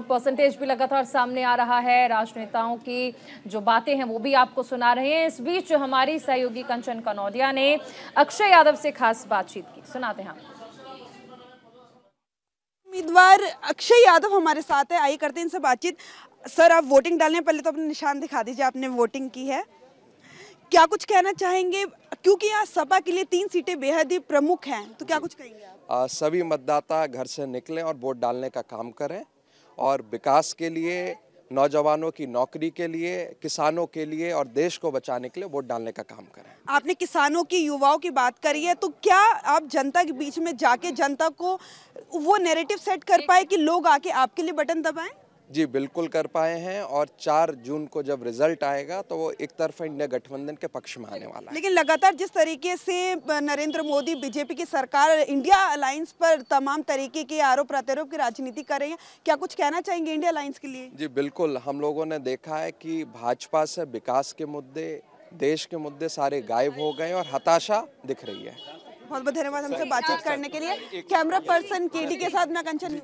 Vote percentage भी लगातार सामने आ रहा है राजनेताओं की जो बातें हैं वो भी आपको सुना रहे हैं इस बीच हमारी सहयोगी कंचन कनौदिया ने अक्षय यादव से खास बातचीत की सुनाते हैं उम्मीदवार अक्षय यादव हमारे साथ है आइए करते हैं इनसे बातचीत सर आप वोटिंग डालने पहले तो अपने निशान दिखा दीजिए आपने वोटिंग की है क्या कुछ कहना चाहेंगे क्योंकि यहाँ सपा के लिए तीन सीटें बेहद ही प्रमुख हैं तो क्या कुछ कहेंगे आप? सभी मतदाता घर से निकलें और वोट डालने का काम करें और विकास के लिए नौजवानों की नौकरी के लिए किसानों के लिए और देश को बचाने के लिए वोट डालने का काम करें आपने किसानों की युवाओं की बात करी है तो क्या आप जनता के बीच में जाके जनता को वो नेरेटिव सेट कर पाए कि लोग आके आपके लिए बटन दबाएं जी बिल्कुल कर पाए हैं और चार जून को जब रिजल्ट आएगा तो वो एक तरफा इंडिया गठबंधन के पक्ष में आने वाला है लेकिन लगातार जिस तरीके से नरेंद्र मोदी बीजेपी की सरकार इंडिया अलायंस पर तमाम तरीके के आरोप प्रत्यारोप की राजनीति कर रही है क्या कुछ कहना चाहेंगे इंडिया अलायंस के लिए जी बिल्कुल हम लोगों ने देखा है कि भाजपा से विकास के मुद्दे देश के मुद्दे सारे गायब हो गए और हताशा दिख रही है बहुत बहुत धन्यवाद हमसे बातचीत करने के लिए कैमरा पर्सन के के साथ मैं कंचन